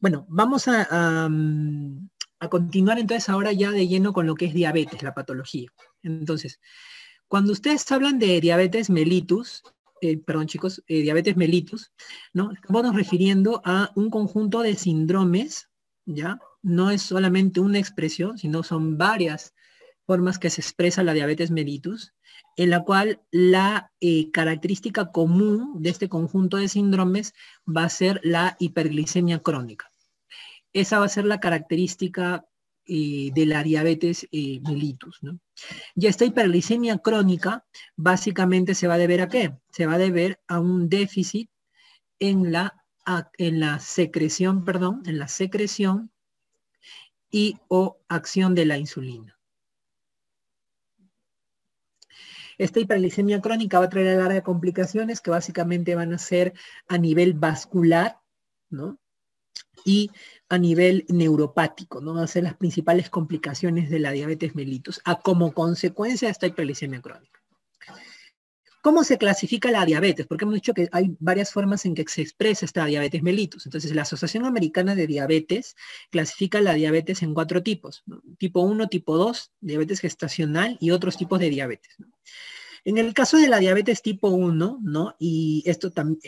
Bueno, vamos a, continuar entonces ahora ya de lleno con lo que es diabetes, la patología. Entonces, cuando ustedes hablan de diabetes mellitus, eh, perdón chicos, eh, diabetes mellitus, ¿no? Estamos refiriendo a un conjunto de síndromes, ¿ya? No es solamente una expresión, sino son varias formas que se expresa la diabetes mellitus, en la cual la eh, característica común de este conjunto de síndromes va a ser la hiperglicemia crónica. Esa va a ser la característica eh, de la diabetes eh, mellitus. ¿no? Y esta hiperglicemia crónica básicamente se va a deber a qué? Se va a deber a un déficit en la, en la secreción, perdón, en la secreción y o acción de la insulina. Esta hiperglicemia crónica va a traer a de complicaciones que básicamente van a ser a nivel vascular, ¿no? y a nivel neuropático, ¿no? Van a ser las principales complicaciones de la diabetes mellitus, a ah, como consecuencia de esta hiperglicemia crónica. ¿Cómo se clasifica la diabetes? Porque hemos dicho que hay varias formas en que se expresa esta diabetes mellitus. Entonces, la Asociación Americana de Diabetes clasifica la diabetes en cuatro tipos. Tipo 1, tipo 2, diabetes gestacional y otros tipos de diabetes. En el caso de la diabetes tipo 1, ¿no? Y esto también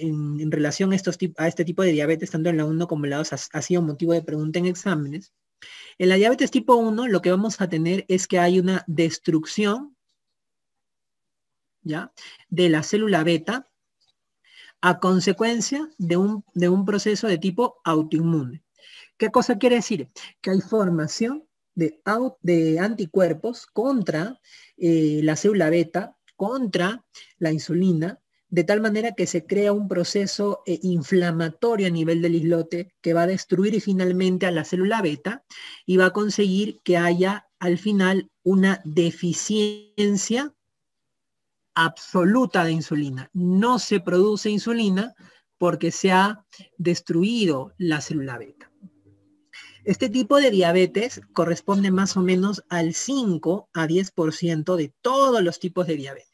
en relación a, este tipo de diabetes, tanto en la 1 como en la 2, ha, sido motivo de pregunta en exámenes. En la diabetes tipo 1, lo que vamos a tener es que hay una destrucción, ¿ya? De la célula beta a consecuencia de un, de un proceso de tipo autoinmune. ¿Qué cosa quiere decir? Que hay formación de, de anticuerpos contra eh, la célula beta contra la insulina, de tal manera que se crea un proceso eh, inflamatorio a nivel del islote que va a destruir finalmente a la célula beta y va a conseguir que haya al final una deficiencia absoluta de insulina. No se produce insulina porque se ha destruido la célula beta. Este tipo de diabetes corresponde más o menos al 5 a 10% de todos los tipos de diabetes.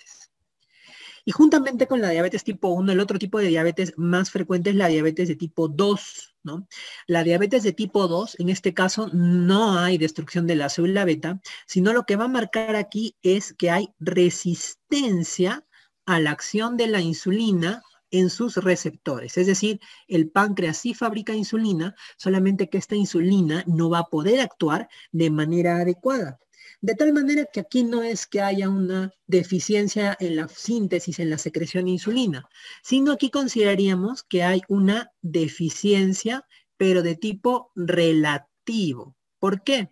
Y juntamente con la diabetes tipo 1, el otro tipo de diabetes más frecuente es la diabetes de tipo 2, ¿no? La diabetes de tipo 2, en este caso, no hay destrucción de la célula beta, sino lo que va a marcar aquí es que hay resistencia a la acción de la insulina en sus receptores. Es decir, el páncreas sí fabrica insulina, solamente que esta insulina no va a poder actuar de manera adecuada. De tal manera que aquí no es que haya una deficiencia en la síntesis, en la secreción de insulina, sino aquí consideraríamos que hay una deficiencia, pero de tipo relativo. ¿Por qué?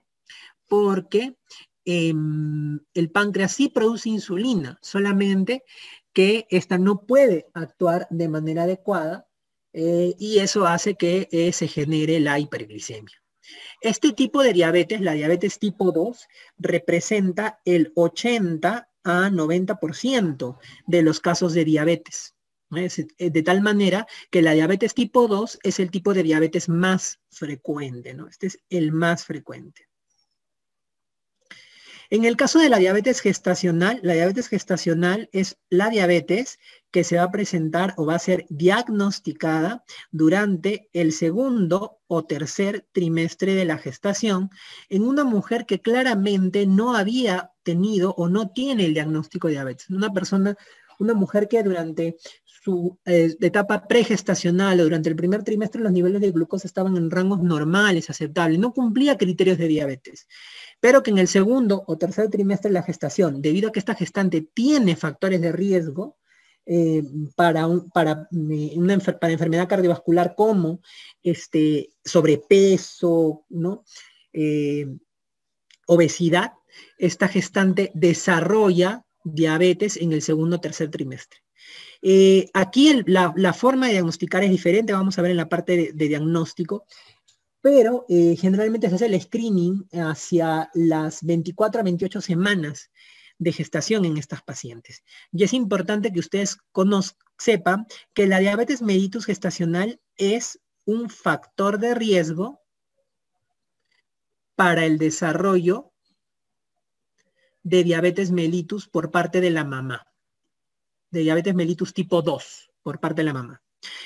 Porque em, el páncreas sí produce insulina, solamente que esta no puede actuar de manera adecuada eh, y eso hace que eh, se genere la hiperglicemia. Este tipo de diabetes, la diabetes tipo 2, representa el 80 a 90% de los casos de diabetes. Eh, de tal manera que la diabetes tipo 2 es el tipo de diabetes más frecuente, ¿no? Este es el más frecuente. En el caso de la diabetes gestacional, la diabetes gestacional es la diabetes que se va a presentar o va a ser diagnosticada durante el segundo o tercer trimestre de la gestación en una mujer que claramente no había tenido o no tiene el diagnóstico de diabetes. Una persona una mujer que durante su eh, etapa pregestacional o durante el primer trimestre los niveles de glucosa estaban en rangos normales, aceptables, no cumplía criterios de diabetes, pero que en el segundo o tercer trimestre de la gestación, debido a que esta gestante tiene factores de riesgo, eh, para, para, mm, una enfermedad cardiovascular como este, sobrepeso, ¿no? Eh, obesidad, esta gestante desarrolla diabetes en el segundo o tercer trimestre. Eh, aquí la, forma de diagnosticar es diferente, vamos a ver en la parte de, diagnóstico, pero eh, generalmente se hace el screening hacia las 24 a 28 semanas de gestación en estas pacientes. Y es importante que ustedes sepan que la diabetes mellitus gestacional es un factor de riesgo para el desarrollo de diabetes mellitus por parte de la mamá, de diabetes mellitus tipo 2 por parte de la mamá.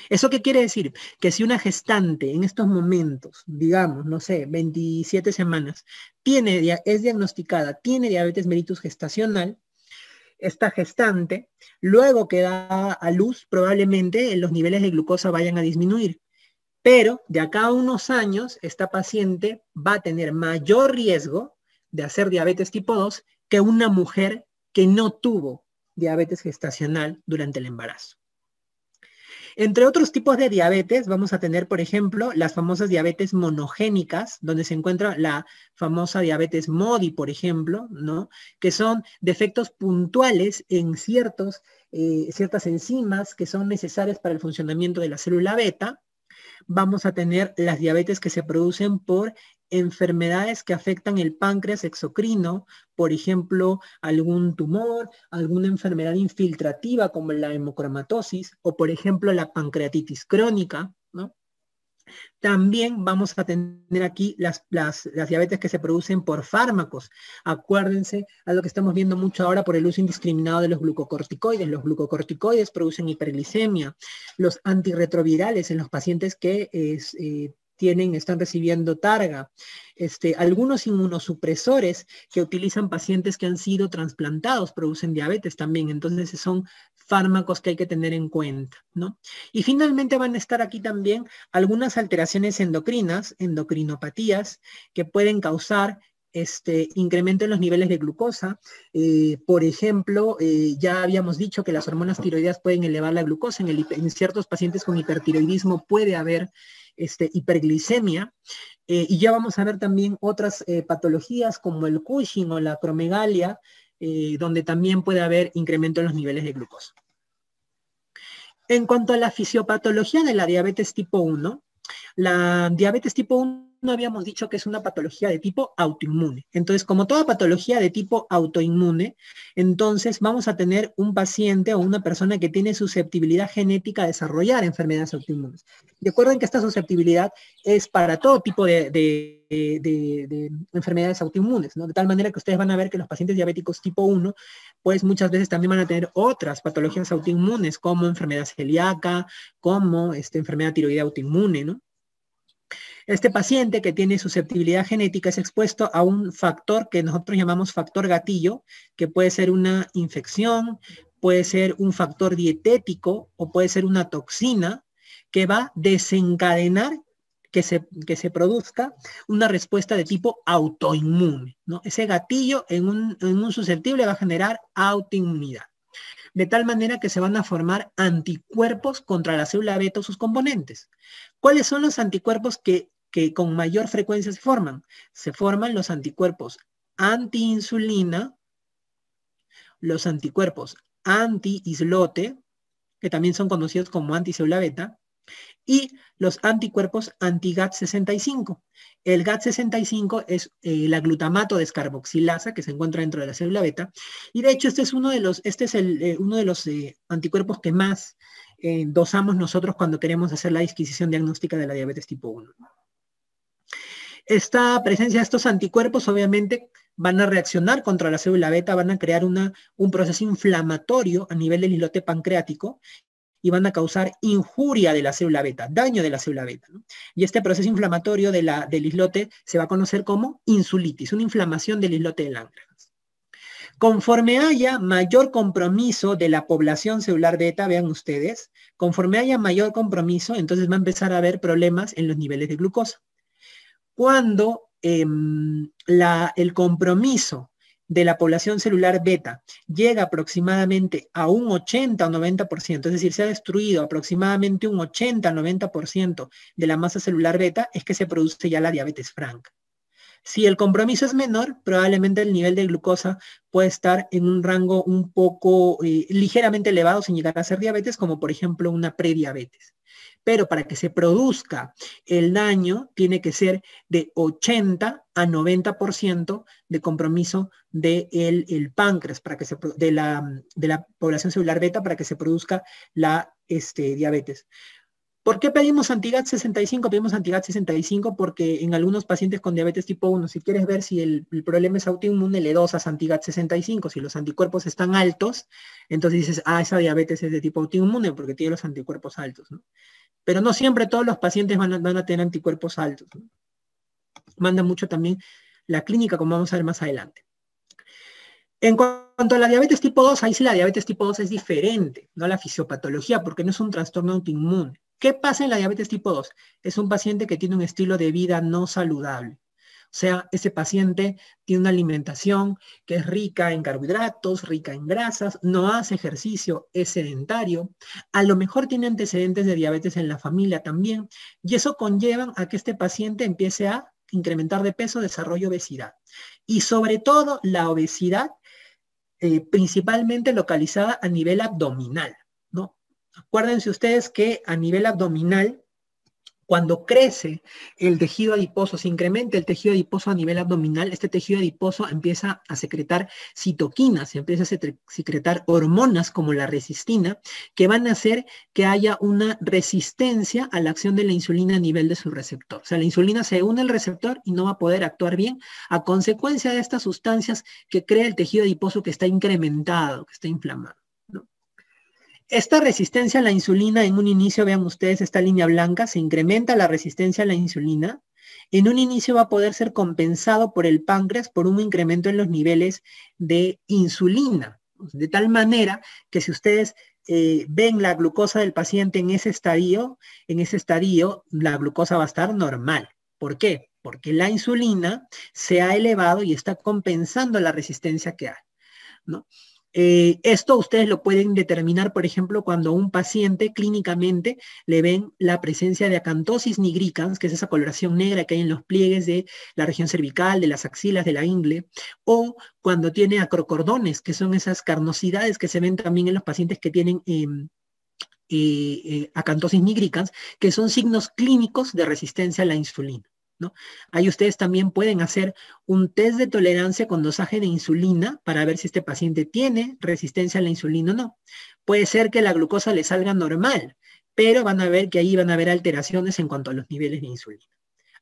¿Eso qué quiere decir? Que si una gestante en estos momentos, digamos, no sé, 27 semanas, tiene, es diagnosticada, tiene diabetes mellitus gestacional, esta gestante, luego que da a luz, probablemente los niveles de glucosa vayan a disminuir. Pero de acá a unos años, esta paciente va a tener mayor riesgo de hacer diabetes tipo 2 que una mujer que no tuvo diabetes gestacional durante el embarazo. Entre otros tipos de diabetes, vamos a tener, por ejemplo, las famosas diabetes monogénicas, donde se encuentra la famosa diabetes MODI, por ejemplo, ¿no? Que son defectos puntuales en ciertos, eh, ciertas enzimas que son necesarias para el funcionamiento de la célula beta. Vamos a tener las diabetes que se producen por enfermedades que afectan el páncreas exocrino, por ejemplo, algún tumor, alguna enfermedad infiltrativa como la hemocromatosis o, por ejemplo, la pancreatitis crónica, También vamos a tener aquí las, diabetes que se producen por fármacos. Acuérdense a lo que estamos viendo mucho ahora por el uso indiscriminado de los glucocorticoides. Los glucocorticoides producen hiperglicemia. Los antirretrovirales en los pacientes que es, eh, tienen, están recibiendo targa. Este, algunos inmunosupresores que utilizan pacientes que han sido trasplantados producen diabetes también, entonces son fármacos que hay que tener en cuenta, ¿no? Y finalmente van a estar aquí también algunas alteraciones endocrinas, endocrinopatías, que pueden causar este, incremento en los niveles de glucosa. Eh, por ejemplo, eh, ya habíamos dicho que las hormonas tiroides pueden elevar la glucosa. En, en ciertos pacientes con hipertiroidismo puede haber este, hiperglicemia. Eh, y ya vamos a ver también otras eh, patologías como el Cushing o la cromegalia, eh, donde también puede haber incremento en los niveles de glucosa. En cuanto a la fisiopatología de la diabetes tipo 1, la diabetes tipo 1 no habíamos dicho que es una patología de tipo autoinmune. Entonces, como toda patología de tipo autoinmune, entonces vamos a tener un paciente o una persona que tiene susceptibilidad genética a desarrollar enfermedades autoinmunes. Recuerden que esta susceptibilidad es para todo tipo de, enfermedades autoinmunes, ¿no? De tal manera que ustedes van a ver que los pacientes diabéticos tipo 1, pues muchas veces también van a tener otras patologías autoinmunes, como enfermedad celíaca, como este, enfermedad tiroidea autoinmune, ¿no? Este paciente que tiene susceptibilidad genética es expuesto a un factor que nosotros llamamos factor gatillo, que puede ser una infección, puede ser un factor dietético o puede ser una toxina que va a desencadenar que se, se produzca una respuesta de tipo autoinmune. ¿no? Ese gatillo en un, susceptible va a generar autoinmunidad de tal manera que se van a formar anticuerpos contra la célula beta o sus componentes. ¿Cuáles son los anticuerpos que que con mayor frecuencia se forman. Se forman los anticuerpos antiinsulina, los anticuerpos anti-islote, que también son conocidos como anticélula beta, y los anticuerpos anti-GAT65. El GAT65 es eh, el la glutamato descarboxilasa que se encuentra dentro de la célula beta, y de hecho este es uno de los, este es eh, uno de los eh, anticuerpos que más dosamos nosotros cuando queremos hacer la disquisición diagnóstica de la diabetes tipo 1 esta presencia de estos anticuerpos obviamente van a reaccionar contra la célula beta, van a crear un proceso inflamatorio a nivel del islote pancreático y van a causar injuria de la célula beta, daño de la célula beta. Y este proceso inflamatorio del islote se va a conocer como insulitis, una inflamación del islote de Langerhans. Conforme haya mayor compromiso de la población celular beta, vean ustedes, conforme haya mayor compromiso, entonces va a empezar a haber problemas en los niveles de glucosa cuando em, el compromiso de la población celular beta llega aproximadamente a un 80 o 90%, es decir, se ha destruido aproximadamente un 80 o 90% de la masa celular beta, es que se produce ya la diabetes franca. Si el compromiso es menor, probablemente el nivel de glucosa puede estar en un rango un poco eh, ligeramente elevado sin llegar a ser diabetes, como por ejemplo una prediabetes pero para que se produzca el daño tiene que ser de 80 a 90% de compromiso del de el, páncreas, para que se, de, la, de la población celular beta para que se produzca la este, diabetes. ¿Por qué pedimos antigat 65? Pedimos antigat 65 porque en algunos pacientes con diabetes tipo 1, si quieres ver si el, problema es autoinmune, le dosas antigat 65. Si los anticuerpos están altos, entonces dices, ah, esa diabetes es de tipo autoinmune porque tiene los anticuerpos altos. ¿no? Pero no siempre todos los pacientes van a, tener anticuerpos altos. Manda mucho también la clínica, como vamos a ver más adelante. En cuanto a la diabetes tipo 2, ahí sí la diabetes tipo 2 es diferente, no la fisiopatología, porque no es un trastorno autoinmune. ¿Qué pasa en la diabetes tipo 2? Es un paciente que tiene un estilo de vida no saludable. O sea, ese paciente tiene una alimentación que es rica en carbohidratos, rica en grasas, no hace ejercicio, es sedentario, a lo mejor tiene antecedentes de diabetes en la familia también, y eso conlleva a que este paciente empiece a incrementar de peso, desarrollo obesidad. Y sobre todo la obesidad eh, principalmente localizada a nivel abdominal, ¿no? Acuérdense ustedes que a nivel abdominal cuando crece el tejido adiposo, se incrementa el tejido adiposo a nivel abdominal, este tejido adiposo empieza a secretar citoquinas, empieza a secretar hormonas como la resistina, que van a hacer que haya una resistencia a la acción de la insulina a nivel de su receptor. O sea, la insulina se une al receptor y no va a poder actuar bien a consecuencia de estas sustancias que crea el tejido adiposo que está incrementado, que está inflamado. Esta resistencia a la insulina en un inicio, vean ustedes, esta línea blanca, se incrementa la resistencia a la insulina. En un inicio va a poder ser compensado por el páncreas por un incremento en los niveles de insulina. De tal manera que si ustedes eh, ven la glucosa del paciente en ese estadio, en ese estadio la glucosa va a estar normal. ¿Por qué? Porque la insulina se ha elevado y está compensando la resistencia que hay. ¿no? Eh, esto ustedes lo pueden determinar, por ejemplo, cuando a un paciente clínicamente le ven la presencia de acantosis nigricans, que es esa coloración negra que hay en los pliegues de la región cervical, de las axilas, de la ingle, o cuando tiene acrocordones, que son esas carnosidades que se ven también en los pacientes que tienen em, eh, eh, acantosis nigricans, que son signos clínicos de resistencia a la insulina. Ahí ustedes también pueden hacer un test de tolerancia con dosaje de insulina para ver si este paciente tiene resistencia a la insulina o no. Puede ser que la glucosa le salga normal, pero van a ver que ahí van a haber alteraciones en cuanto a los niveles de insulina.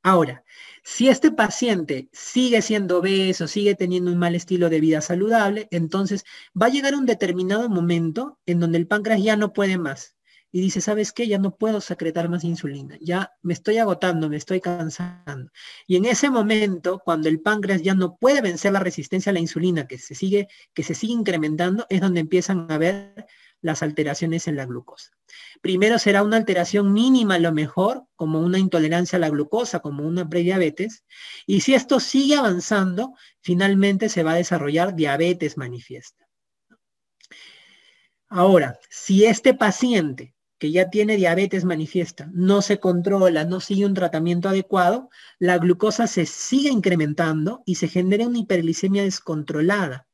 Ahora, si este paciente sigue siendo obeso, sigue teniendo un mal estilo de vida saludable, entonces va a llegar un determinado momento en donde el páncreas ya no puede más y dice, ¿sabes qué? Ya no puedo secretar más insulina, ya me estoy agotando, me estoy cansando. Y en ese momento, cuando el páncreas ya no puede vencer la resistencia a la insulina, que se sigue, que se sigue incrementando, es donde empiezan a ver las alteraciones en la glucosa. Primero será una alteración mínima a lo mejor, como una intolerancia a la glucosa, como una prediabetes, y si esto sigue avanzando, finalmente se va a desarrollar diabetes manifiesta. Ahora, si este paciente que ya tiene diabetes manifiesta, no se controla, no sigue un tratamiento adecuado, la glucosa se sigue incrementando y se genera una hiperglicemia descontrolada.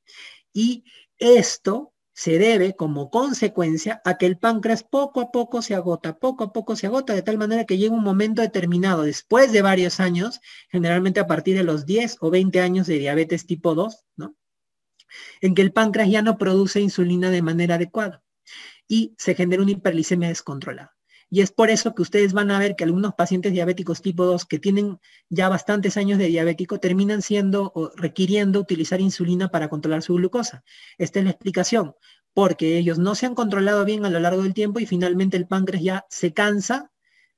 Y esto se debe como consecuencia a que el páncreas poco a poco se agota, poco a poco se agota, de tal manera que llega un momento determinado, después de varios años, generalmente a partir de los 10 o 20 años de diabetes tipo 2, ¿no? en que el páncreas ya no produce insulina de manera adecuada y se genera una hiperglicemia descontrolada. Y es por eso que ustedes van a ver que algunos pacientes diabéticos tipo 2 que tienen ya bastantes años de diabético terminan siendo o requiriendo utilizar insulina para controlar su glucosa. Esta es la explicación, porque ellos no se han controlado bien a lo largo del tiempo y finalmente el páncreas ya se cansa,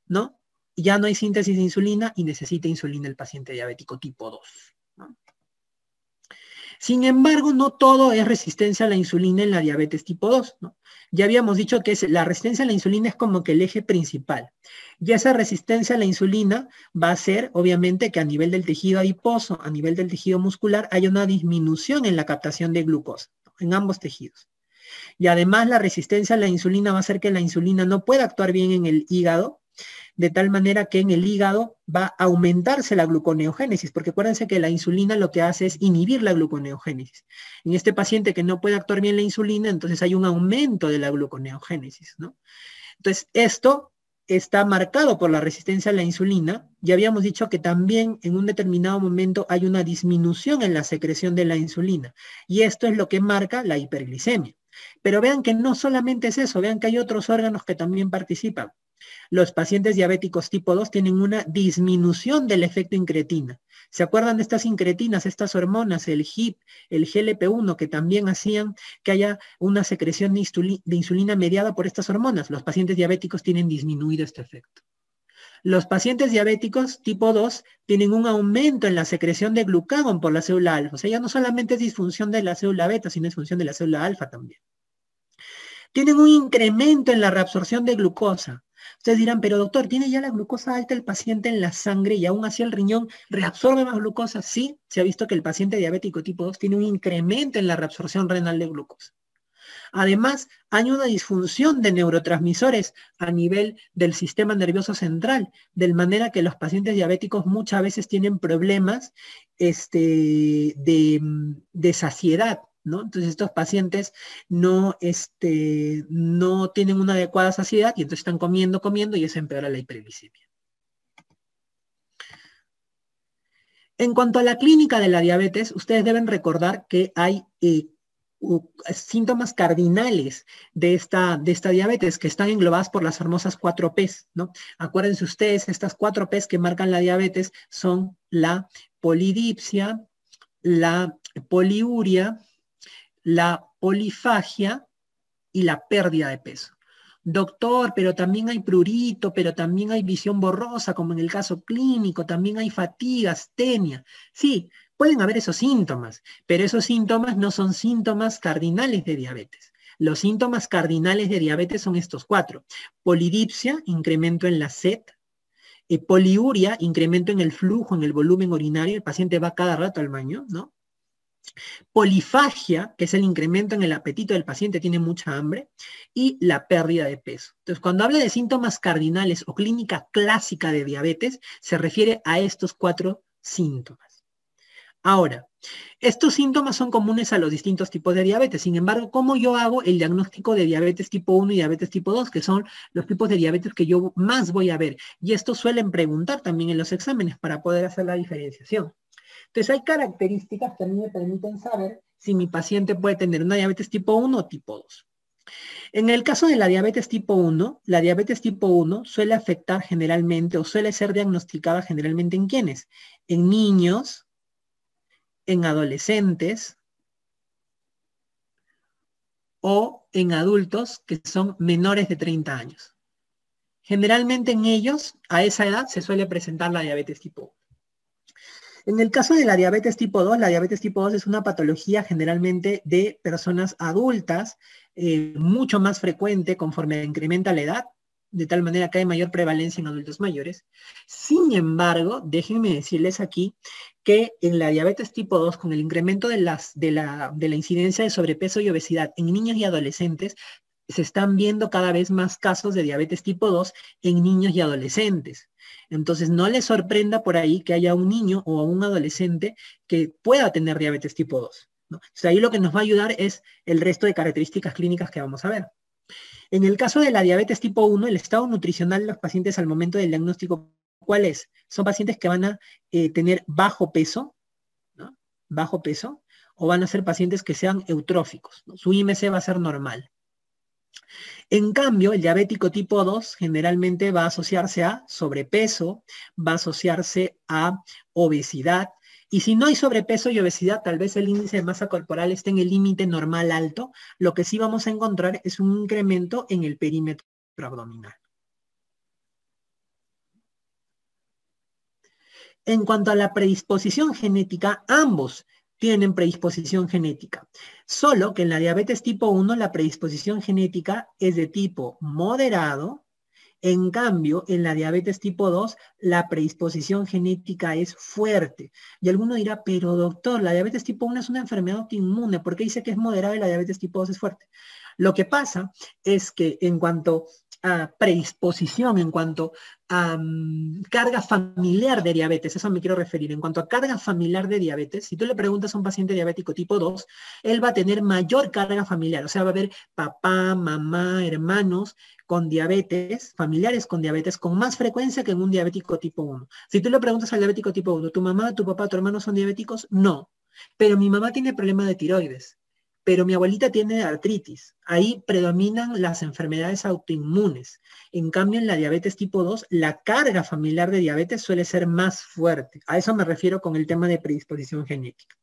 ¿no? ya no hay síntesis de insulina y necesita insulina el paciente diabético tipo 2. Sin embargo, no todo es resistencia a la insulina en la diabetes tipo 2. ¿no? ya habíamos dicho que la resistencia a la insulina es como que el eje principal. Y esa resistencia a la insulina va a ser, obviamente, que a nivel del tejido adiposo, a nivel del tejido muscular, hay una disminución en la captación de glucosa, en ambos tejidos. Y además la resistencia a la insulina va a hacer que la insulina no pueda actuar bien en el hígado, de tal manera que en el hígado va a aumentarse la gluconeogénesis, porque acuérdense que la insulina lo que hace es inhibir la gluconeogénesis. En este paciente que no puede actuar bien la insulina, entonces hay un aumento de la gluconeogénesis, ¿no? Entonces, esto está marcado por la resistencia a la insulina. Ya habíamos dicho que también en un determinado momento hay una disminución en la secreción de la insulina. Y esto es lo que marca la hiperglicemia. Pero vean que no solamente es eso, vean que hay otros órganos que también participan. Los pacientes diabéticos tipo 2 tienen una disminución del efecto incretina. ¿Se acuerdan de estas incretinas, estas hormonas, el HIP, el GLP1, que también hacían que haya una secreción de insulina, mediada por estas hormonas? Los pacientes diabéticos tienen disminuido este efecto. Los pacientes diabéticos tipo 2 tienen un aumento en la secreción de glucagón por la célula alfa. O sea, ya no solamente es disfunción de la célula beta, sino función de la célula alfa también. Tienen un incremento en la reabsorción de glucosa. Ustedes dirán, pero doctor, ¿tiene ya la glucosa alta el paciente en la sangre y aún así el riñón reabsorbe más glucosa? Sí, se ha visto que el paciente diabético tipo 2 tiene un incremento en la reabsorción renal de glucosa. Además, hay una disfunción de neurotransmisores a nivel del sistema nervioso central, de manera que los pacientes diabéticos muchas veces tienen problemas este, de, mm, de saciedad, entonces estos pacientes este, no, tienen una adecuada saciedad y entonces están comiendo, comiendo y eso empeora la hiperglicemia. En cuanto a la clínica de la diabetes, ustedes deben recordar que hay eh, síntomas cardinales de esta, diabetes que están englobadas por las hermosas 4 Ps, Acuérdense ustedes, estas cuatro Ps que marcan la diabetes son la polidipsia, la poliuria, la polifagia y la pérdida de peso. Doctor, pero también hay prurito, pero también hay visión borrosa, como en el caso clínico, también hay fatiga, astenia. Sí, pueden haber esos síntomas, pero esos síntomas no son síntomas cardinales de diabetes. Los síntomas cardinales de diabetes son estos cuatro. Polidipsia, incremento en la sed. Eh, poliuria, incremento en el flujo, en el volumen urinario. El paciente va cada rato al baño, ¿no? Polifagia, que es el incremento en el apetito del paciente, tiene mucha hambre, y la pérdida de peso. Entonces, cuando habla de síntomas cardinales o clínica clásica de diabetes, se refiere a estos cuatro síntomas. Ahora, estos síntomas son comunes a los distintos tipos de diabetes. Sin embargo, ¿cómo yo hago el diagnóstico de diabetes tipo 1 y diabetes tipo 2, que son los tipos de diabetes que yo más voy a ver? Y esto suelen preguntar también en los exámenes para poder hacer la diferenciación. Entonces hay características que a mí me permiten saber si mi paciente puede tener una diabetes tipo 1 o tipo 2. En el caso de la diabetes tipo 1, la diabetes tipo 1 suele afectar generalmente o suele ser diagnosticada generalmente en quiénes? En niños, en adolescentes o en adultos que son menores de 30 años. Generalmente en ellos, a esa edad, se suele presentar la diabetes tipo 1. En el caso de la diabetes tipo 2, la diabetes tipo 2 es una patología generalmente de personas adultas, eh, mucho más frecuente conforme incrementa la edad, de tal manera que hay mayor prevalencia en adultos mayores. Sin embargo, déjenme decirles aquí que en la diabetes tipo 2, con el incremento de, de, la, de la incidencia de sobrepeso y obesidad en niños y adolescentes, se están viendo cada vez más casos de diabetes tipo 2 en niños y adolescentes. Entonces, no les sorprenda por ahí que haya un niño o un adolescente que pueda tener diabetes tipo 2. ahí lo que nos va a ayudar es el resto de características clínicas que vamos a ver. En el caso de la diabetes tipo 1, el estado nutricional de los pacientes al momento del diagnóstico, ¿cuál es? Son pacientes que van a eh, tener bajo peso, ¿no? bajo peso, o van a ser pacientes que sean eutróficos. Su IMC va a ser normal. En cambio, el diabético tipo 2 generalmente va a asociarse a sobrepeso, va a asociarse a obesidad. Y si no hay sobrepeso y obesidad, tal vez el índice de masa corporal esté en el límite normal alto. Lo que sí vamos a encontrar es un incremento en el perímetro abdominal. En cuanto a la predisposición genética, ambos tienen predisposición genética. Solo que en la diabetes tipo 1 la predisposición genética es de tipo moderado, en cambio, en la diabetes tipo 2, la predisposición genética es fuerte. Y alguno dirá, pero doctor, la diabetes tipo 1 es una enfermedad autoinmune, ¿por qué dice que es moderada y la diabetes tipo 2 es fuerte? Lo que pasa es que en cuanto predisposición en cuanto a mm, carga familiar de diabetes, eso me quiero referir, en cuanto a carga familiar de diabetes, si tú le preguntas a un paciente diabético tipo 2, él va a tener mayor carga familiar, o sea, va a haber papá, mamá, hermanos con diabetes, familiares con diabetes, con más frecuencia que en un diabético tipo 1. Si tú le preguntas al diabético tipo 1, ¿tu mamá, tu papá, tu hermano son diabéticos? No, pero mi mamá tiene problema de tiroides pero mi abuelita tiene artritis. Ahí predominan las enfermedades autoinmunes. En cambio, en la diabetes tipo 2, la carga familiar de diabetes suele ser más fuerte. A eso me refiero con el tema de predisposición genética.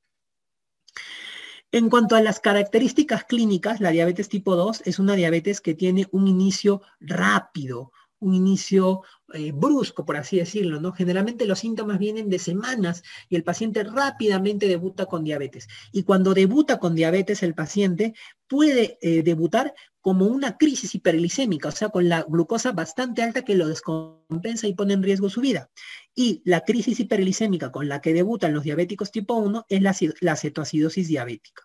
En cuanto a las características clínicas, la diabetes tipo 2 es una diabetes que tiene un inicio rápido, un inicio eh, brusco, por así decirlo, ¿no? Generalmente los síntomas vienen de semanas y el paciente rápidamente debuta con diabetes. Y cuando debuta con diabetes, el paciente puede eh, debutar como una crisis hiperglicémica, o sea, con la glucosa bastante alta que lo descompensa y pone en riesgo su vida. Y la crisis hiperglicémica con la que debutan los diabéticos tipo 1 es la, la cetoacidosis diabética.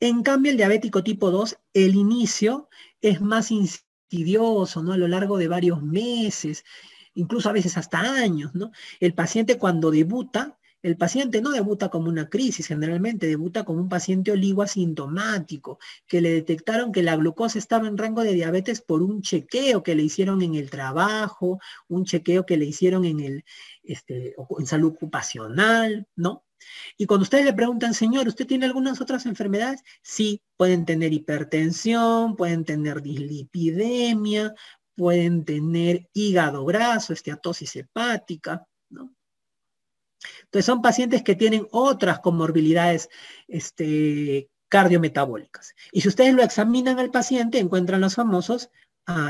En cambio, el diabético tipo 2, el inicio es más insidioso, ¿no? A lo largo de varios meses, incluso a veces hasta años, ¿no? El paciente cuando debuta, el paciente no debuta como una crisis, generalmente debuta como un paciente oligoasintomático, que le detectaron que la glucosa estaba en rango de diabetes por un chequeo que le hicieron en el trabajo, un chequeo que le hicieron en el, este, en salud ocupacional, ¿no? Y cuando ustedes le preguntan, señor, ¿usted tiene algunas otras enfermedades? Sí, pueden tener hipertensión, pueden tener dislipidemia, pueden tener hígado graso, esteatosis hepática, ¿no? Entonces son pacientes que tienen otras comorbilidades este, cardiometabólicas. Y si ustedes lo examinan al paciente, encuentran los famosos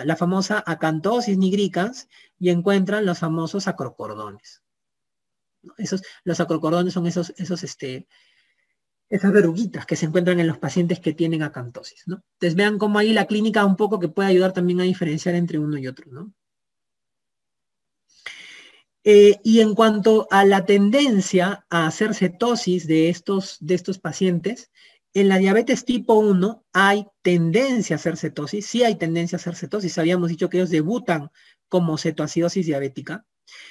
la famosa acantosis nigricans y encuentran los famosos acrocordones. Esos, los acrocordones son esos, esos este, esas verruguitas que se encuentran en los pacientes que tienen acantosis, ¿no? Entonces vean cómo ahí la clínica un poco que puede ayudar también a diferenciar entre uno y otro, ¿no? Eh, y en cuanto a la tendencia a hacer cetosis de estos, de estos pacientes, en la diabetes tipo 1 hay tendencia a ser cetosis, sí hay tendencia a ser cetosis, habíamos dicho que ellos debutan como cetoacidosis diabética.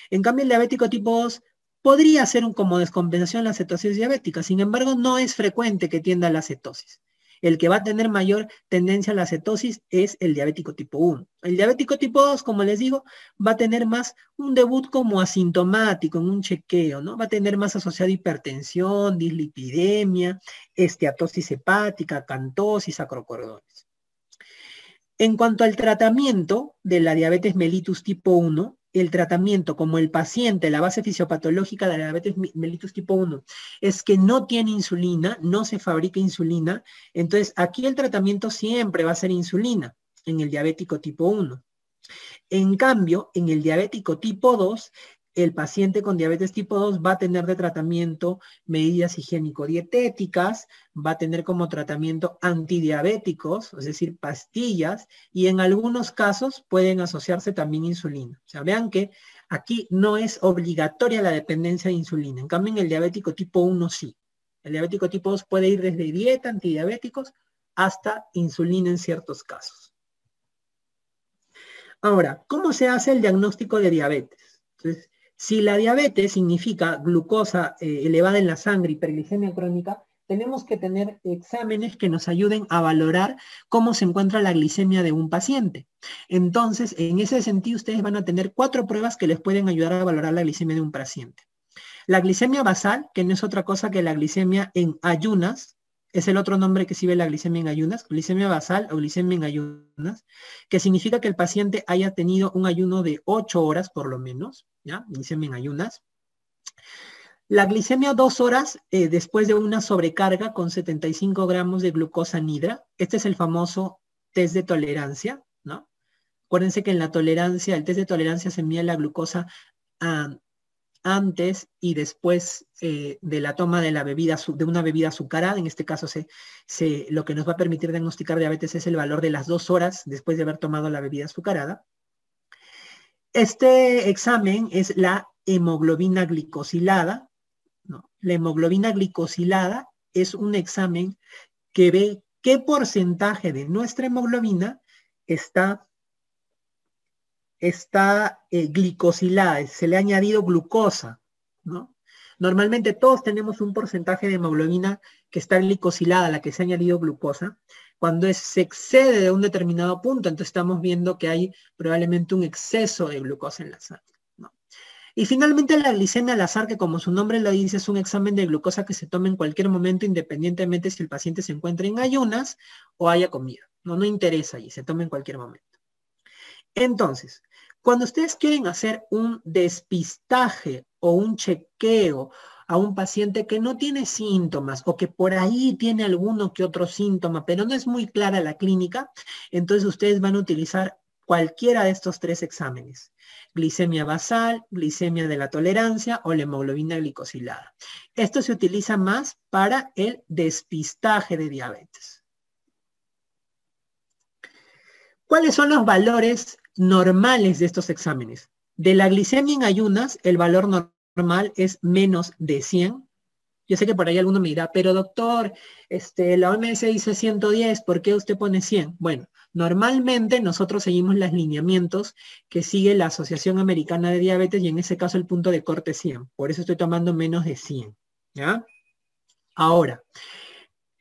En cambio, el diabético tipo 2 podría ser un, como descompensación la cetosis diabética, sin embargo, no es frecuente que tienda a la cetosis. El que va a tener mayor tendencia a la cetosis es el diabético tipo 1. El diabético tipo 2, como les digo, va a tener más un debut como asintomático en un chequeo, ¿no? Va a tener más asociado hipertensión, dislipidemia, esteatosis hepática, cantosis, acrocordones. En cuanto al tratamiento de la diabetes mellitus tipo 1, el tratamiento como el paciente, la base fisiopatológica de la diabetes mellitus tipo 1, es que no tiene insulina, no se fabrica insulina, entonces aquí el tratamiento siempre va a ser insulina en el diabético tipo 1. En cambio, en el diabético tipo 2 el paciente con diabetes tipo 2 va a tener de tratamiento medidas higiénico-dietéticas, va a tener como tratamiento antidiabéticos, es decir, pastillas, y en algunos casos pueden asociarse también insulina. O sea, vean que aquí no es obligatoria la dependencia de insulina, en cambio en el diabético tipo 1 sí. El diabético tipo 2 puede ir desde dieta, antidiabéticos, hasta insulina en ciertos casos. Ahora, ¿cómo se hace el diagnóstico de diabetes? Entonces, si la diabetes significa glucosa eh, elevada en la sangre, hiperglicemia crónica, tenemos que tener exámenes que nos ayuden a valorar cómo se encuentra la glicemia de un paciente. Entonces, en ese sentido, ustedes van a tener cuatro pruebas que les pueden ayudar a valorar la glicemia de un paciente. La glicemia basal, que no es otra cosa que la glicemia en ayunas, es el otro nombre que sirve la glicemia en ayunas, glicemia basal o glicemia en ayunas, que significa que el paciente haya tenido un ayuno de 8 horas por lo menos, ¿ya? Glicemia en ayunas. La glicemia dos horas eh, después de una sobrecarga con 75 gramos de glucosa nidra. Este es el famoso test de tolerancia, ¿no? Acuérdense que en la tolerancia, el test de tolerancia se mide la glucosa a... Ah, antes y después eh, de la toma de, la bebida, de una bebida azucarada. En este caso, se, lo que nos va a permitir diagnosticar diabetes es el valor de las dos horas después de haber tomado la bebida azucarada. Este examen es la hemoglobina glicosilada. La hemoglobina glicosilada es un examen que ve qué porcentaje de nuestra hemoglobina está está eh, glicosilada, se le ha añadido glucosa, ¿no? Normalmente todos tenemos un porcentaje de hemoglobina que está glicosilada, la que se ha añadido glucosa. Cuando se excede de un determinado punto, entonces estamos viendo que hay probablemente un exceso de glucosa en la sangre. ¿no? Y finalmente la glicemia al azar, que como su nombre lo dice, es un examen de glucosa que se toma en cualquier momento, independientemente si el paciente se encuentra en ayunas o haya comido. No, no interesa y se toma en cualquier momento. Entonces, cuando ustedes quieren hacer un despistaje o un chequeo a un paciente que no tiene síntomas o que por ahí tiene alguno que otro síntoma, pero no es muy clara la clínica, entonces ustedes van a utilizar cualquiera de estos tres exámenes, glicemia basal, glicemia de la tolerancia o la hemoglobina glicosilada. Esto se utiliza más para el despistaje de diabetes. ¿Cuáles son los valores normales de estos exámenes. De la glicemia en ayunas, el valor normal es menos de 100. Yo sé que por ahí alguno me dirá, pero doctor, este, la OMS dice 110, ¿por qué usted pone 100? Bueno, normalmente nosotros seguimos los lineamientos que sigue la Asociación Americana de Diabetes y en ese caso el punto de corte 100. Por eso estoy tomando menos de 100. ¿ya? Ahora,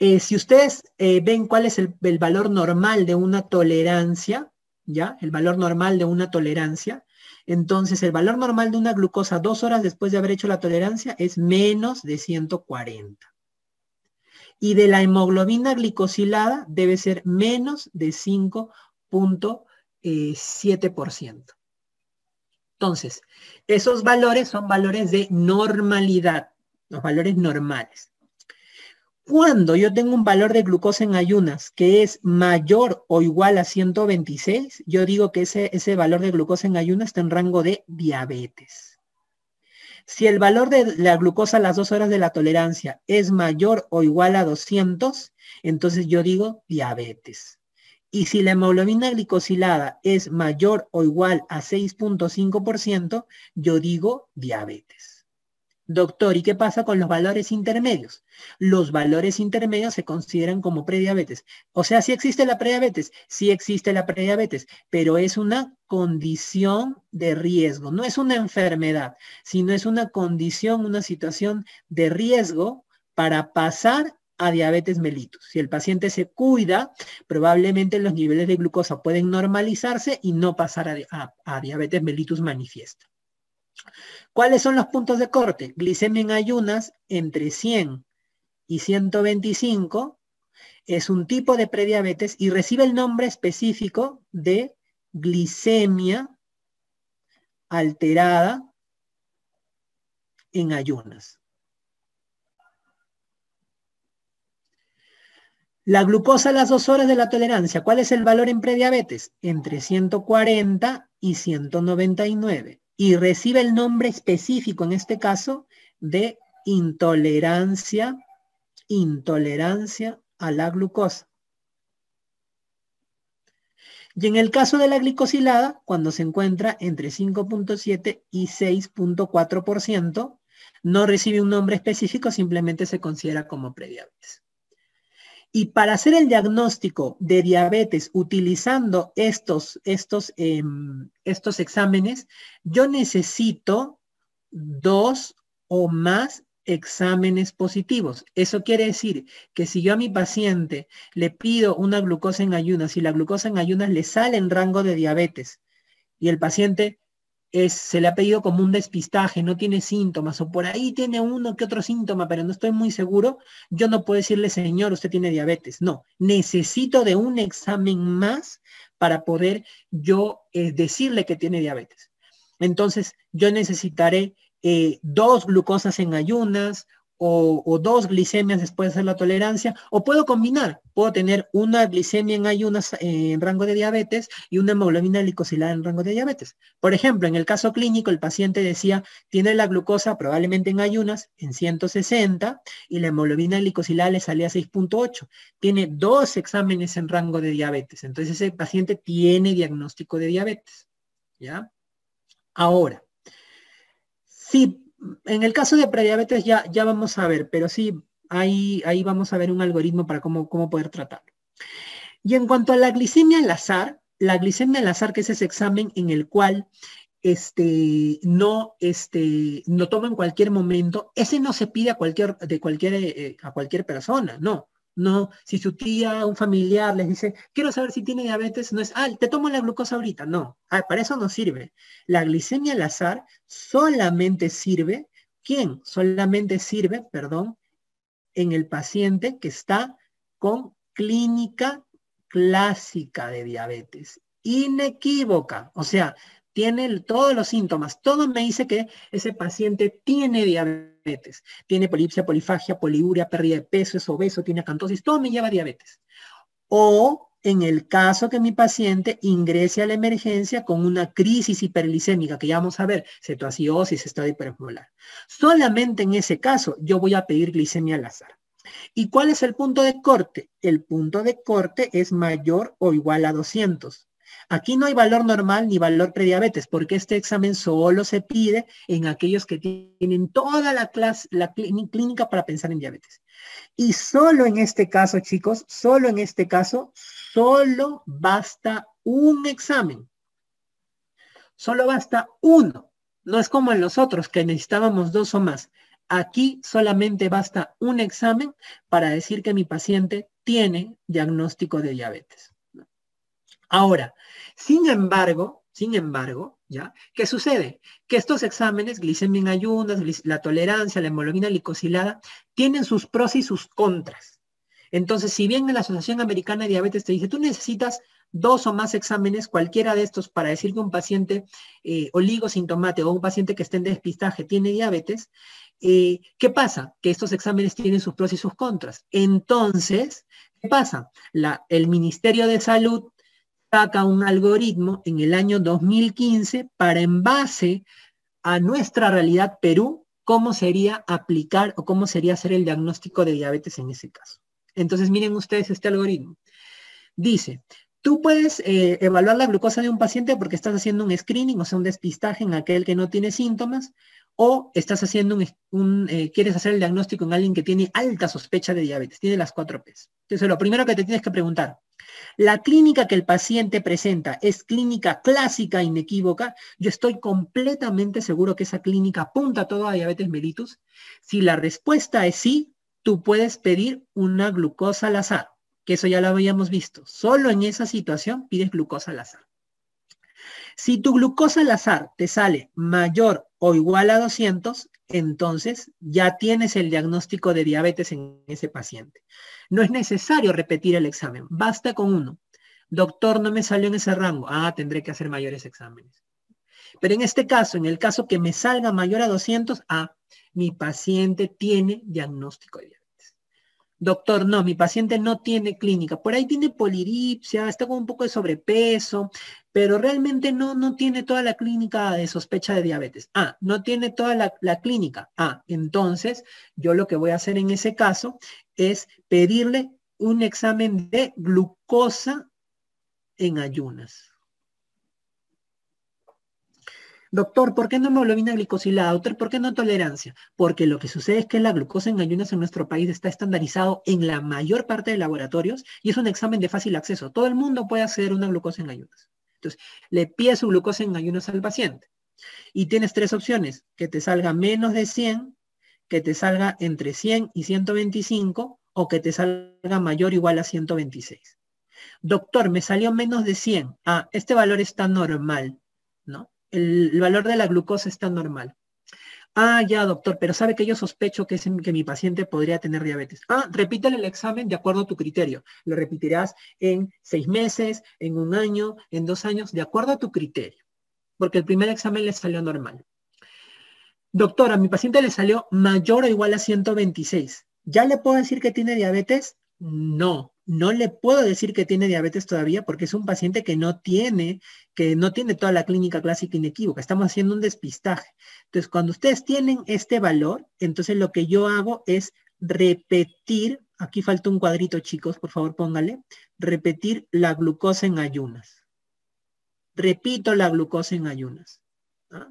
eh, si ustedes eh, ven cuál es el valor normal de una tolerancia, ¿ya? El valor normal de una tolerancia. Entonces, el valor normal de una glucosa dos horas después de haber hecho la tolerancia es menos de 140. Y de la hemoglobina glicosilada debe ser menos de 5.7%. Entonces, esos valores son valores de normalidad, los valores normales cuando yo tengo un valor de glucosa en ayunas que es mayor o igual a 126, yo digo que ese, valor de glucosa en ayunas está en rango de diabetes. Si el valor de la glucosa a las dos horas de la tolerancia es mayor o igual a 200, entonces yo digo diabetes. Y si la hemoglobina glicosilada es mayor o igual a 6.5%, yo digo diabetes. Doctor, ¿y qué pasa con los valores intermedios? Los valores intermedios se consideran como prediabetes. O sea, sí existe la prediabetes, sí existe la prediabetes, pero es una condición de riesgo, no es una enfermedad, sino es una condición, una situación de riesgo para pasar a diabetes mellitus. Si el paciente se cuida, probablemente los niveles de glucosa pueden normalizarse y no pasar a, diabetes mellitus manifiesta. ¿Cuáles son los puntos de corte? Glicemia en ayunas entre 100 y 125 es un tipo de prediabetes y recibe el nombre específico de glicemia alterada en ayunas. La glucosa a las dos horas de la tolerancia, ¿cuál es el valor en prediabetes? Entre 140 y 199 y recibe el nombre específico, en este caso, de intolerancia, intolerancia a la glucosa. Y en el caso de la glicosilada, cuando se encuentra entre 5.7 y 6.4%, no recibe un nombre específico, simplemente se considera como prediabetes. Y para hacer el diagnóstico de diabetes utilizando estos, estos, em, estos exámenes, yo necesito dos o más exámenes positivos. Eso quiere decir que si yo a mi paciente le pido una glucosa en ayunas y la glucosa en ayunas le sale en rango de diabetes y el paciente se le ha pedido como un despistaje, no tiene síntomas, o por ahí tiene uno que otro síntoma, pero no estoy muy seguro, yo no puedo decirle, señor, usted tiene diabetes. No, necesito de un examen más para poder yo eh, decirle que tiene diabetes. Entonces, yo necesitaré eh, dos glucosas en ayunas, o, dos glicemias después de hacer la tolerancia, o puedo combinar, puedo tener una glicemia en ayunas eh, en rango de diabetes y una hemoglobina glicosilada en rango de diabetes. Por ejemplo, en el caso clínico, el paciente decía, tiene la glucosa probablemente en ayunas en 160 y la hemoglobina glicosilada le salía 6.8. Tiene dos exámenes en rango de diabetes, entonces ese paciente tiene diagnóstico de diabetes. ¿Ya? Ahora, si en el caso de prediabetes ya, ya vamos a ver, pero sí, ahí, vamos a ver un algoritmo para cómo, poder tratarlo. Y en cuanto a la glicemia al azar, la glicemia al azar, que es ese examen en el cual este, no, este, no toma en cualquier momento, ese no se pide a cualquier, de cualquier, eh, a cualquier persona, no. No, si su tía, un familiar les dice, quiero saber si tiene diabetes, no es, ah, te tomo la glucosa ahorita. No, ah, para eso no sirve. La glicemia al azar solamente sirve, ¿quién? Solamente sirve, perdón, en el paciente que está con clínica clásica de diabetes, inequívoca. O sea, tiene todos los síntomas. Todo me dice que ese paciente tiene diabetes. Tiene polipsia, polifagia, poliuria, pérdida de peso, es obeso, tiene acantosis, todo me lleva a diabetes. O en el caso que mi paciente ingrese a la emergencia con una crisis hiperglicémica, que ya vamos a ver, cetoacidosis, estado hiperesmolar Solamente en ese caso yo voy a pedir glicemia al azar. ¿Y cuál es el punto de corte? El punto de corte es mayor o igual a 200. Aquí no hay valor normal ni valor prediabetes, porque este examen solo se pide en aquellos que tienen toda la clase, la clínica para pensar en diabetes. Y solo en este caso, chicos, solo en este caso, solo basta un examen. Solo basta uno. No es como en los otros, que necesitábamos dos o más. Aquí solamente basta un examen para decir que mi paciente tiene diagnóstico de diabetes. Ahora, sin embargo, sin embargo, ¿ya? ¿Qué sucede? Que estos exámenes, glicemia en ayunas, la tolerancia, la hemoglobina glicosilada, tienen sus pros y sus contras. Entonces, si bien en la Asociación Americana de Diabetes te dice, tú necesitas dos o más exámenes, cualquiera de estos, para decir que un paciente eh, oligosintomático o un paciente que esté en despistaje tiene diabetes, eh, ¿qué pasa? Que estos exámenes tienen sus pros y sus contras. Entonces, ¿qué pasa? el Ministerio de Salud saca un algoritmo en el año 2015 para en base a nuestra realidad Perú, cómo sería aplicar o cómo sería hacer el diagnóstico de diabetes en ese caso. Entonces miren ustedes este algoritmo. Dice, tú puedes eh, evaluar la glucosa de un paciente porque estás haciendo un screening, o sea, un despistaje en aquel que no tiene síntomas, o estás haciendo un, eh, quieres hacer el diagnóstico en alguien que tiene alta sospecha de diabetes, tiene las cuatro P's. Entonces, lo primero que te tienes que preguntar, ¿la clínica que el paciente presenta es clínica clásica inequívoca? Yo estoy completamente seguro que esa clínica apunta todo a diabetes mellitus. Si la respuesta es sí, tú puedes pedir una glucosa al azar, que eso ya lo habíamos visto. Solo en esa situación pides glucosa al azar. Si tu glucosa al azar te sale mayor o igual a 200, entonces ya tienes el diagnóstico de diabetes en ese paciente. No es necesario repetir el examen, basta con uno. Doctor, no me salió en ese rango. Ah, tendré que hacer mayores exámenes. Pero en este caso, en el caso que me salga mayor a 200, ah, mi paciente tiene diagnóstico de diabetes. Doctor, no, mi paciente no tiene clínica. Por ahí tiene poliripsia, está con un poco de sobrepeso, pero realmente no, no tiene toda la clínica de sospecha de diabetes. Ah, no tiene toda la, clínica. Ah, entonces yo lo que voy a hacer en ese caso es pedirle un examen de glucosa en ayunas. Doctor, ¿por qué no hemoglobina glicosilada? Doctor, ¿por qué no tolerancia? Porque lo que sucede es que la glucosa en ayunas en nuestro país está estandarizado en la mayor parte de laboratorios y es un examen de fácil acceso. Todo el mundo puede hacer una glucosa en ayunas. Entonces, le pide su glucosa en ayunos al paciente. Y tienes tres opciones, que te salga menos de 100, que te salga entre 100 y 125 o que te salga mayor o igual a 126. Doctor, me salió menos de 100. Ah, este valor está normal, ¿no? el valor de la glucosa está normal. Ah, ya, doctor, pero sabe que yo sospecho que, que mi paciente podría tener diabetes. Ah, repítale el examen de acuerdo a tu criterio. Lo repetirás en seis meses, en un año, en dos años, de acuerdo a tu criterio. Porque el primer examen le salió normal. Doctora, a mi paciente le salió mayor o igual a 126. ¿Ya le puedo decir que tiene diabetes? No, no le puedo decir que tiene diabetes todavía porque es un paciente que no tiene, que no tiene toda la clínica clásica inequívoca. Estamos haciendo un despistaje. Entonces, cuando ustedes tienen este valor, entonces lo que yo hago es repetir, aquí falta un cuadrito, chicos, por favor póngale, repetir la glucosa en ayunas. Repito la glucosa en ayunas. ¿ah?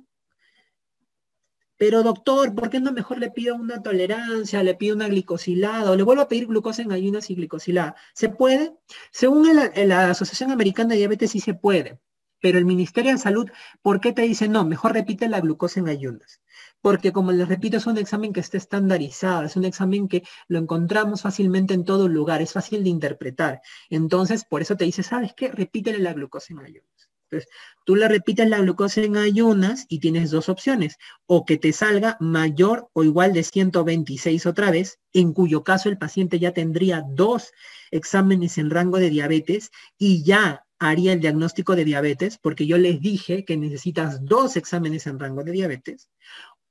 Pero doctor, ¿por qué no mejor le pido una tolerancia, le pido una glicosilada o le vuelvo a pedir glucosa en ayunas y glicosilada? ¿Se puede? Según la Asociación Americana de Diabetes sí se puede, pero el Ministerio de Salud, ¿por qué te dice no? Mejor repite la glucosa en ayunas. Porque como les repito, es un examen que está estandarizado, es un examen que lo encontramos fácilmente en todo lugar, es fácil de interpretar. Entonces, por eso te dice, ¿sabes qué? Repítele la glucosa en ayunas. Entonces, tú le repites la glucosa en ayunas y tienes dos opciones, o que te salga mayor o igual de 126 otra vez, en cuyo caso el paciente ya tendría dos exámenes en rango de diabetes y ya haría el diagnóstico de diabetes, porque yo les dije que necesitas dos exámenes en rango de diabetes,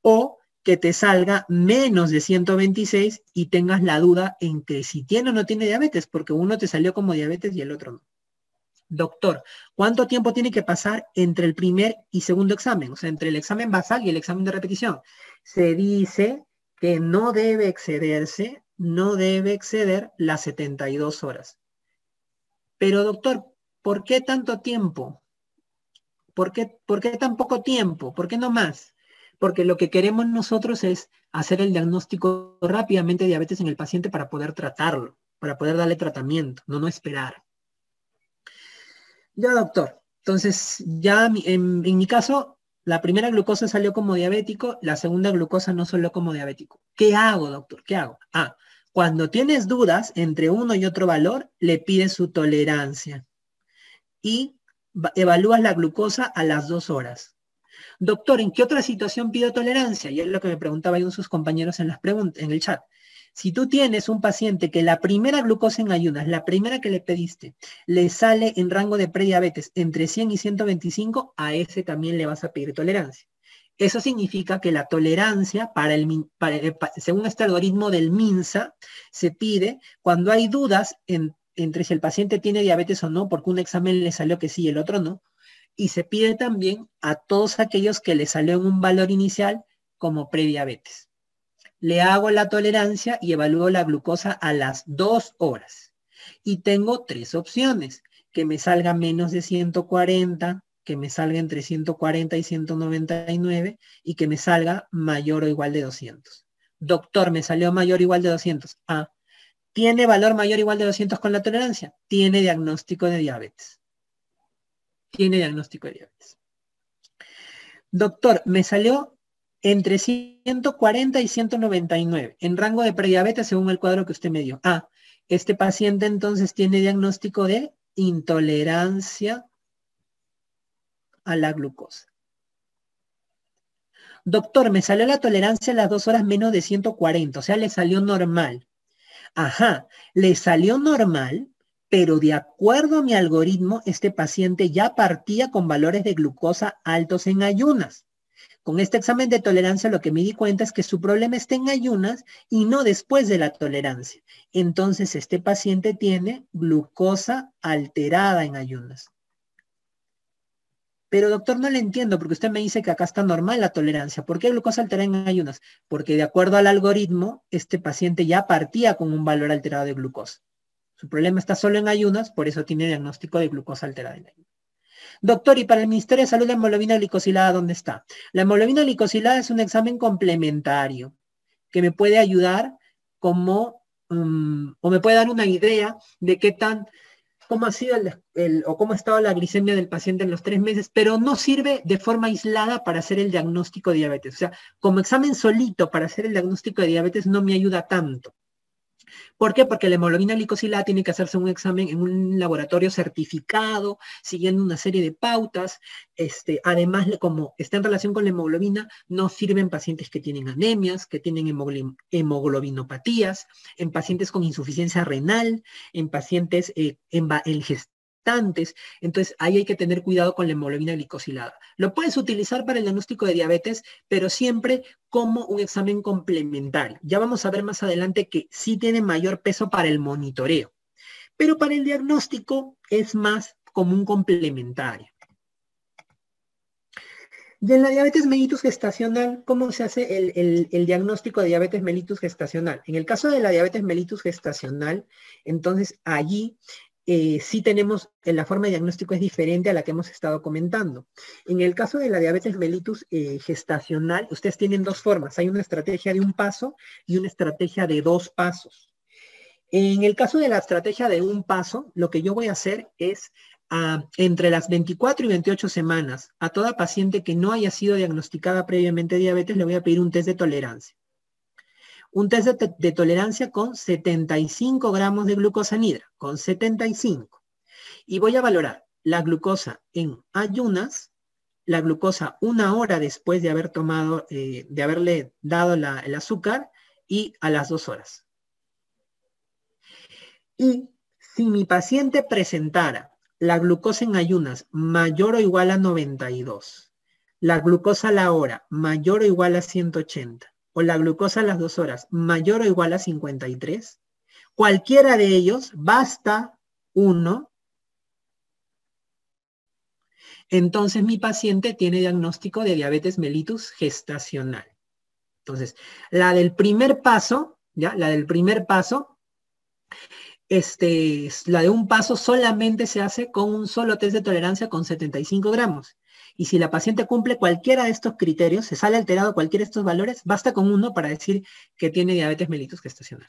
o que te salga menos de 126 y tengas la duda en que si tiene o no tiene diabetes, porque uno te salió como diabetes y el otro no. Doctor, ¿cuánto tiempo tiene que pasar entre el primer y segundo examen? O sea, entre el examen basal y el examen de repetición. Se dice que no debe excederse, no debe exceder las 72 horas. Pero doctor, ¿por qué tanto tiempo? ¿Por qué, tan poco tiempo? ¿Por qué no más? Porque lo que queremos nosotros es hacer el diagnóstico rápidamente de diabetes en el paciente para poder tratarlo, para poder darle tratamiento, no no esperar ya doctor. Entonces, ya en, mi caso, la primera glucosa salió como diabético, la segunda glucosa no salió como diabético. ¿Qué hago, doctor? ¿Qué hago? Ah, cuando tienes dudas entre uno y otro valor, le pides su tolerancia y evalúas la glucosa a las dos horas. Doctor, ¿en qué otra situación pido tolerancia? Y es lo que me preguntaba uno de sus compañeros en, las en el chat. Si tú tienes un paciente que la primera glucosa en ayunas, la primera que le pediste, le sale en rango de prediabetes entre 100 y 125, a ese también le vas a pedir tolerancia. Eso significa que la tolerancia, para el, eh, según este algoritmo del MINSA, se pide cuando hay dudas entre si el paciente tiene diabetes o no, porque un examen le salió que sí y el otro no. Y se pide también a todos aquellos que le salió en un valor inicial como prediabetes le hago la tolerancia y evalúo la glucosa a las dos horas. Y tengo tres opciones, que me salga menos de 140, que me salga entre 140 y 199 y que me salga mayor o igual de 200. Doctor, me salió mayor o igual de 200. Ah, ¿tiene valor mayor o igual de 200 con la tolerancia? Tiene diagnóstico de diabetes. Tiene diagnóstico de diabetes. Doctor, me salió entre 140 y 199, en rango de prediabetes según el cuadro que usted me dio. Ah, este paciente entonces tiene diagnóstico de intolerancia a la glucosa. Doctor, me salió la tolerancia a las dos horas menos de 140, o sea, le salió normal. Ajá, le salió normal, pero de acuerdo a mi algoritmo, este paciente ya partía con valores de glucosa altos en ayunas. Con este examen de tolerancia lo que me di cuenta es que su problema está en ayunas y no después de la tolerancia. Entonces, este paciente tiene glucosa alterada en ayunas. Pero doctor, no le entiendo porque usted me dice que acá está normal la tolerancia. ¿Por qué glucosa alterada en ayunas? Porque de acuerdo al algoritmo, este paciente ya partía con un valor alterado de glucosa. Su problema está solo en ayunas, por eso tiene diagnóstico de glucosa alterada en ayunas. Doctor, y para el Ministerio de Salud, la hemoglobina glicosilada, ¿dónde está? La hemoglobina glicosilada es un examen complementario que me puede ayudar como, mm, o me puede dar una idea de qué tan, cómo ha sido o cómo ha estado la glicemia del paciente en los tres meses, pero no sirve de forma aislada para hacer el diagnóstico de diabetes. O sea, como examen solito para hacer el diagnóstico de diabetes no me ayuda tanto. ¿Por qué? Porque la hemoglobina glicosilada tiene que hacerse un examen en un laboratorio certificado, siguiendo una serie de pautas. Este, además, como está en relación con la hemoglobina, no sirven pacientes que tienen anemias, que tienen hemoglobinopatías, en pacientes con insuficiencia renal, en pacientes eh, en, en, entonces, ahí hay que tener cuidado con la hemoglobina glicosilada. Lo puedes utilizar para el diagnóstico de diabetes, pero siempre como un examen complementario. Ya vamos a ver más adelante que sí tiene mayor peso para el monitoreo, pero para el diagnóstico es más como un complementario. Y en la diabetes mellitus gestacional, ¿cómo se hace el, el, diagnóstico de diabetes mellitus gestacional? En el caso de la diabetes mellitus gestacional, entonces allí si eh, sí tenemos, eh, la forma de diagnóstico es diferente a la que hemos estado comentando. En el caso de la diabetes mellitus eh, gestacional, ustedes tienen dos formas. Hay una estrategia de un paso y una estrategia de dos pasos. En el caso de la estrategia de un paso, lo que yo voy a hacer es ah, entre las 24 y 28 semanas, a toda paciente que no haya sido diagnosticada previamente diabetes, le voy a pedir un test de tolerancia un test de, tolerancia con 75 gramos de glucosa nidra, con 75. Y voy a valorar la glucosa en ayunas, la glucosa una hora después de haber tomado, eh, de haberle dado el azúcar y a las dos horas. Y si mi paciente presentara la glucosa en ayunas mayor o igual a 92, la glucosa a la hora mayor o igual a 180 o la glucosa a las dos horas mayor o igual a 53, cualquiera de ellos, basta uno, entonces mi paciente tiene diagnóstico de diabetes mellitus gestacional. Entonces, la del primer paso, ya, la del primer paso, este, la de un paso solamente se hace con un solo test de tolerancia con 75 gramos. Y si la paciente cumple cualquiera de estos criterios, se sale alterado cualquiera de estos valores, basta con uno para decir que tiene diabetes mellitus gestacional.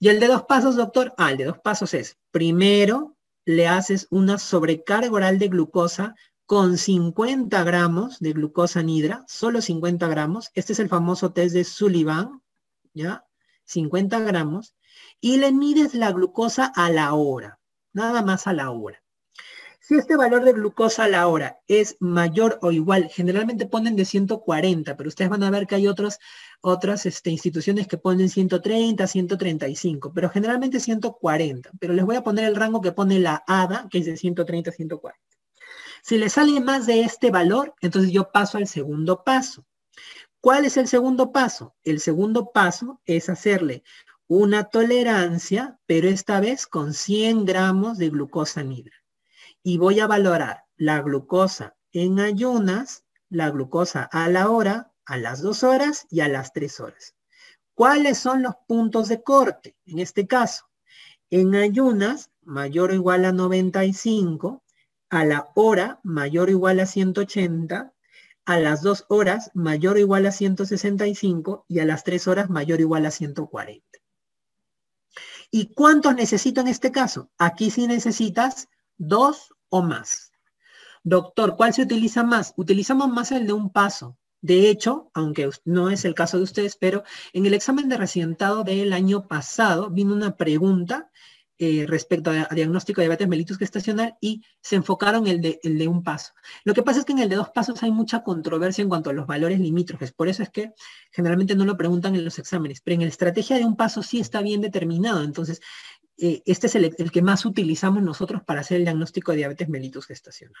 Y el de dos pasos, doctor, ah, el de dos pasos es, primero le haces una sobrecarga oral de glucosa con 50 gramos de glucosa nidra, solo 50 gramos. Este es el famoso test de Sullivan, ¿ya? 50 gramos. Y le mides la glucosa a la hora, nada más a la hora este valor de glucosa a la hora es mayor o igual, generalmente ponen de 140, pero ustedes van a ver que hay otros, otras este, instituciones que ponen 130, 135, pero generalmente 140. Pero les voy a poner el rango que pone la ADA, que es de 130 140. Si le sale más de este valor, entonces yo paso al segundo paso. ¿Cuál es el segundo paso? El segundo paso es hacerle una tolerancia, pero esta vez con 100 gramos de glucosa nida y voy a valorar la glucosa en ayunas, la glucosa a la hora, a las dos horas y a las tres horas. ¿Cuáles son los puntos de corte en este caso? En ayunas, mayor o igual a 95, a la hora, mayor o igual a 180, a las dos horas, mayor o igual a 165, y a las tres horas, mayor o igual a 140. ¿Y cuántos necesito en este caso? Aquí sí necesitas dos o más. Doctor, ¿cuál se utiliza más? Utilizamos más el de un paso. De hecho, aunque no es el caso de ustedes, pero en el examen de recientado del año pasado vino una pregunta eh, respecto a, diagnóstico de diabetes mellitus gestacional y se enfocaron el de, el de un paso. Lo que pasa es que en el de dos pasos hay mucha controversia en cuanto a los valores limítrofes, por eso es que generalmente no lo preguntan en los exámenes, pero en la estrategia de un paso sí está bien determinado, entonces eh, este es el, el, que más utilizamos nosotros para hacer el diagnóstico de diabetes mellitus gestacional.